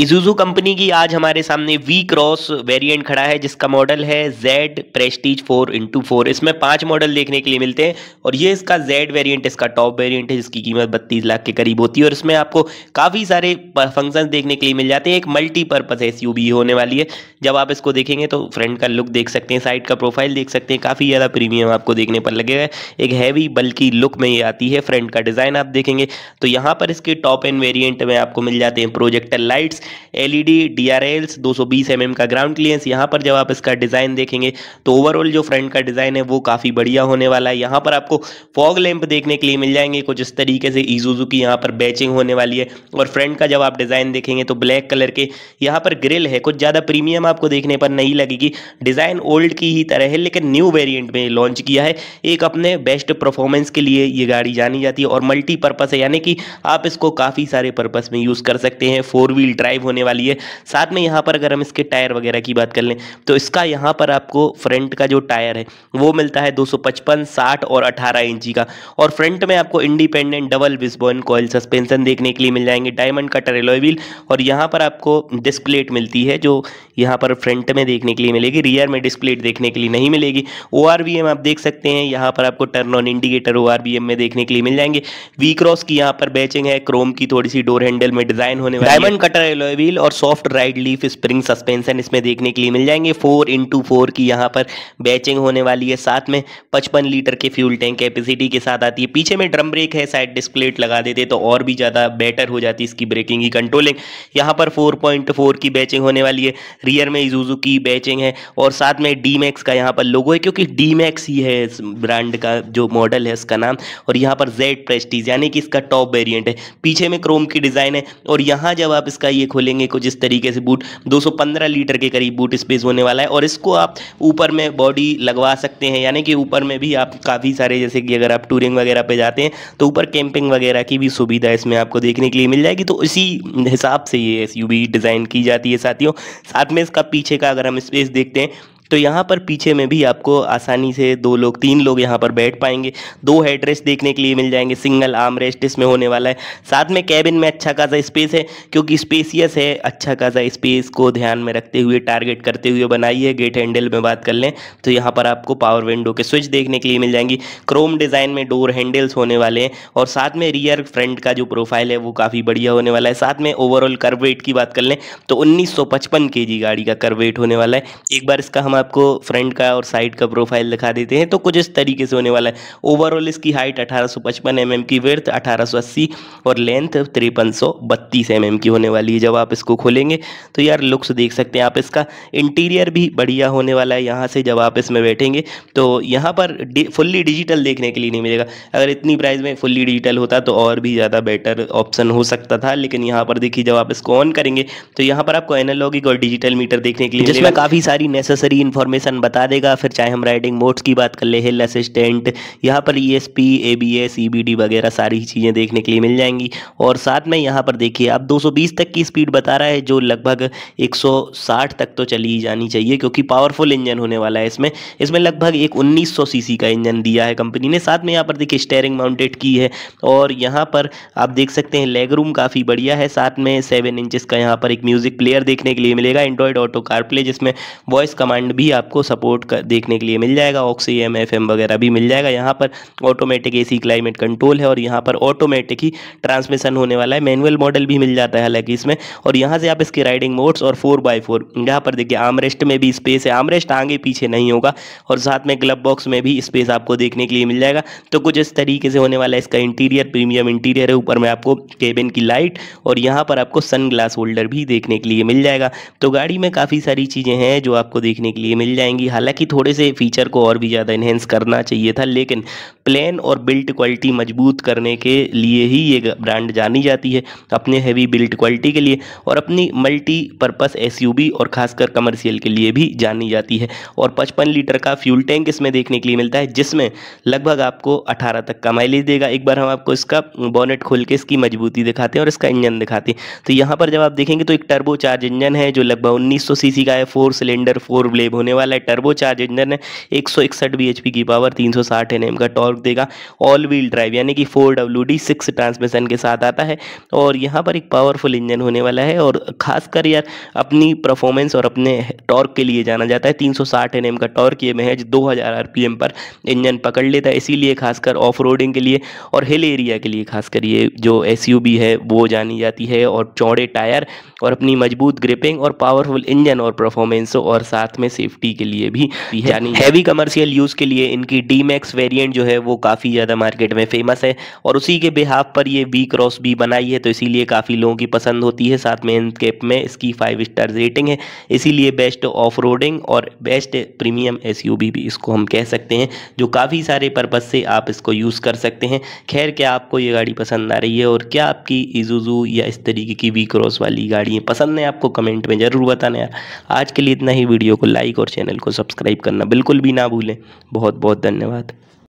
इजूजू company की आज हमारे सामने वी क्रॉस वेरिएंट खड़ा है जिसका मॉडल है Z prestige four into four इसमें पांच मॉडल देखने के लिए मिलते हैं और ये इसका जेड वेरिएंट इसका टॉप वेरिएंट है जिसकी कीमत बत्तीस लाख के करीब होती है और इसमें आपको काफ़ी सारे फंक्शन देखने के लिए मिल जाते हैं एक मल्टीपर्पज़ एस यू होने वाली है जब आप इसको देखेंगे तो फ्रंट का लुक देख सकते हैं साइड का प्रोफाइल देख सकते हैं काफ़ी ज़्यादा प्रीमियम आपको देखने पर लगेगा एक हैवी बल्कि लुक में ये आती है फ्रंट का डिज़ाइन आप देखेंगे तो यहाँ पर इसके टॉप एंड वेरियंट में आपको मिल जाते हैं projector lights LED DRLs 220 mm का ग्राउंड क्लियरेंस यहाँ पर जब आप इसका डिज़ाइन देखेंगे तो ओवरऑल जो फ्रंट का डिज़ाइन है वो काफ़ी बढ़िया होने वाला है यहाँ पर आपको फॉग लैंप देखने के लिए मिल जाएंगे कुछ इस तरीके से ईजूजू की यहाँ पर बैचिंग होने वाली है और फ्रंट का जब आप डिज़ाइन देखेंगे तो ब्लैक कलर के यहाँ पर ग्रिल है कुछ ज़्यादा प्रीमियम आपको देखने पर नहीं लगेगी डिज़ाइन ओल्ड की ही तरह है लेकिन न्यू वेरियंट में लॉन्च किया है एक अपने बेस्ट परफॉर्मेंस के लिए ये गाड़ी जानी जाती है और मल्टीपर्पज़ है यानी कि आप इसको काफ़ी सारे पर्पज़ में यूज़ कर सकते हैं फोर व्हील ड्राइव ड्राइव होने वाली है साथ में यहाँ पर अगर हम इसके टायर वगैरह की बात कर लें तो इसका यहाँ पर आपको फ्रंट का जो टायर है वो मिलता है 255, 60 और 18 इंची का और फ्रंट में आपको independent double wishbone coil suspension देखने के लिए मिल जाएंगे डायमंड का टरेलोय और यहाँ पर आपको डिस्क प्लेट मिलती है जो यहाँ पर फ्रंट में देखने के लिए मिलेगी रियर में डिस्क प्लेट देखने के लिए नहीं मिलेगी ओ आप देख सकते हैं यहाँ पर आपको टर्न ऑन इंडिकेटर ओ में देखने के लिए मिल जाएंगे वी क्रॉस की यहाँ पर बैचिंग है क्रोम की थोड़ी सी डोर हैंडल में डिजाइन होने वाली डायमंड कटर अलॉय व्हील और soft ride leaf spring suspension इसमें देखने के लिए मिल जाएंगे फोर इंटू फोर की यहाँ पर बैचिंग होने वाली है साथ में पचपन लीटर के फ्यूल टैंक कैपेसिटी के साथ आती है पीछे में ड्रम ब्रेक है साइड डिस्प्लेट लगा देते तो और भी ज़्यादा बेटर हो जाती इसकी ब्रेकिंग की कंट्रोलिंग यहाँ पर फोर की बैचिंग होने वाली है रियर में इजूजू की बैचिंग है और साथ में डी मैक्स का यहाँ पर लोगो है क्योंकि डी मैक्स ही है इस ब्रांड का जो मॉडल है इसका नाम और यहाँ पर जेड प्रेस्टीज यानी कि इसका टॉप वेरियंट है पीछे में क्रोम की डिज़ाइन है और यहाँ जब आप इसका ये खोलेंगे कुछ इस तरीके से बूट 215 लीटर के करीब बूट स्पेस होने वाला है और इसको आप ऊपर में बॉडी लगवा सकते हैं यानी कि ऊपर में भी आप काफ़ी सारे जैसे कि अगर आप टूरिंग वगैरह पे जाते हैं तो ऊपर कैंपिंग वगैरह की भी सुविधा इसमें आपको देखने के लिए मिल जाएगी तो इसी हिसाब से ये एस डिज़ाइन की जाती है साथियों साथ में इसका पीछे का अगर हम स्पेस देखते हैं तो यहाँ पर पीछे में भी आपको आसानी से दो लोग तीन लोग यहाँ पर बैठ पाएंगे दो हेड रेस्ट देखने के लिए मिल जाएंगे सिंगल आर्म रेस्ट इसमें होने वाला है साथ में कैबिन में अच्छा खासा स्पेस है क्योंकि स्पेसियस है अच्छा खासा स्पेस को ध्यान में रखते हुए टारगेट करते हुए बनाई है गेट हैंडल में बात कर लें तो यहाँ पर आपको पावर विंडो के स्विच देखने के लिए मिल जाएंगी क्रोम डिज़ाइन में डोर हैंडल्स होने वाले हैं और साथ में रियर फ्रंट का जो प्रोफाइल है वो काफ़ी बढ़िया होने वाला है साथ में ओवरऑल कर्वेट की बात कर लें तो उन्नीस सौ पचपन गाड़ी का कर्वेट होने वाला है एक बार इसका हम आपको फ्रंट का और साइड का प्रोफाइल दिखा देते हैं तो कुछ इस तरीके से होने वाला है ओवरऑल इसकी हाइट 1855 एमएम की विर्थ 1880 और लेंथ तिरपन सौ mm की होने वाली है जब आप इसको खोलेंगे तो यार लुक्स देख सकते हैं आप इसका इंटीरियर भी बढ़िया होने वाला है यहाँ से जब आप इसमें बैठेंगे तो यहाँ पर फुल्ली डिजिटल देखने के लिए नहीं मिलेगा अगर इतनी प्राइस में फुल्ली डिजिटल होता तो और भी ज़्यादा बेटर ऑप्शन हो सकता था लेकिन यहाँ पर देखिए जब आप इसको ऑन करेंगे तो यहाँ पर आपको एनालॉगिक और डिजिटल मीटर देखने के लिए जिसमें काफ़ी सारी नेसेसरी इन्फॉर्मेशन बता देगा फिर चाहे हम राइडिंग मोड्स की बात कर ले हिल असिस्टेंट यहाँ पर E S P A B S E B D वगैरह सारी चीज़ें देखने के लिए मिल जाएंगी और साथ में यहाँ पर देखिए आप 220 तक की स्पीड बता रहा है जो लगभग 160 तक तो चली ही जानी चाहिए क्योंकि पावरफुल इंजन होने वाला है इसमें इसमें लगभग एक सी सीसी का इंजन दिया है कंपनी ने साथ में यहाँ पर देखिए स्टेयरिंग माउंटेड की है और यहाँ पर आप देख सकते हैं लेग रूम काफ़ी बढ़िया है साथ में सेवन इंचज़ का यहाँ पर एक म्यूज़िक प्लेयर देखने के लिए मिलेगा एंड्रॉयड ऑटो कार प्ले जिसमें वॉइस कमांड बैंड भी आपको सपोर्ट कर देखने के लिए मिल जाएगा ऑक्सी एम एफ एम वगैरह भी मिल जाएगा यहाँ पर ऑटोमेटिक एसी क्लाइमेट कंट्रोल है और यहाँ पर ऑटोमेटिक ही ट्रांसमिशन होने वाला है मैनुअल मॉडल भी मिल जाता है हालांकि इसमें और यहाँ से आप इसके राइडिंग मोड्स और फोर बाई फोर यहाँ पर देखिए आमरेस्ट में भी स्पेस है आमरेस्ट आगे पीछे नहीं होगा और साथ में ग्लब बॉक्स में भी स्पेस आपको देखने के लिए मिल जाएगा तो कुछ इस तरीके से होने वाला है इसका इंटीरियर प्रीमियम इंटीरियर है ऊपर में आपको केबिन की लाइट और यहाँ पर आपको सन ग्लास होल्डर भी देखने के लिए मिल जाएगा तो गाड़ी में काफ़ी सारी चीज़ें हैं जो आपको देखने के लिए लिए मिल जाएंगी हालांकि थोड़े से फीचर को और भी ज़्यादा इन्हेंस करना चाहिए था लेकिन प्लेन और बिल्ट क्वालिटी मजबूत करने के लिए ही ये ब्रांड जानी जाती है अपने हैवी बिल्ट क्वालिटी के लिए और अपनी मल्टी पर्पस एसयूवी और खासकर कमर्शियल के लिए भी जानी जाती है और 55 लीटर का फ्यूल टैंक इसमें देखने के लिए मिलता है जिसमें लगभग आपको 18 तक का माइलेज देगा एक बार हम आपको इसका बॉनेट खोल के इसकी मजबूती दिखाते हैं और इसका इंजन दिखाते हैं तो यहाँ पर जब आप देखेंगे तो एक टर्बो चार्ज इंजन है जो लगभग उन्नीस सीसी का है फोर सिलेंडर फोर ब्लेव सब्सक्राइब होने वाला है टर्बो चार्ज इंजन है एक सौ इकसठ बी एच पी की पावर तीन सौ साठ एन एम का टॉर्क देगा ऑल व्हील ड्राइव यानी कि four W D six transmission के साथ आता है और यहाँ पर एक पावरफुल इंजन होने वाला है और खासकर यार अपनी परफॉर्मेंस और अपने टॉर्क के लिए जाना जाता है तीन सौ साठ एन एम का टॉर्क ये महज दो हज़ार आर पी एम पर इंजन पकड़ लेता है इसीलिए खासकर ऑफ रोडिंग के लिए और हिल एरिया के लिए खासकर ये जो एस यू बी है वो जानी जाती है और चौड़े टायर और अपनी मजबूत ग्रिपिंग और पावरफुल इंजन और परफॉर्मेंस और साथ में सेफ्टी के लिए भी यानी हैवी कमर्शियल यूज़ के लिए इनकी डी मैक्स वेरियंट जो है वो काफ़ी ज़्यादा मार्केट में फेमस है और उसी के बिहाफ पर ये बी क्रॉस बी बनाई है तो इसीलिए काफ़ी लोगों की पसंद होती है साथ में इनकेप में इसकी फाइव स्टार रेटिंग है इसीलिए बेस्ट ऑफ रोडिंग और बेस्ट प्रीमियम एस भी इसको हम कह सकते हैं जो काफ़ी सारे पर्पज़ से आप इसको यूज़ कर सकते हैं खैर क्या आपको ये गाड़ी पसंद आ रही है और क्या आपकी इजुजू या इस तरीके की वी क्रॉस वाली गाड़ी पसंद है आपको कमेंट में ज़रूर बताना यार आज के लिए इतना ही वीडियो को लाइक लाइक और चैनल को सब्सक्राइब करना बिल्कुल भी ना भूलें बहुत बहुत धन्यवाद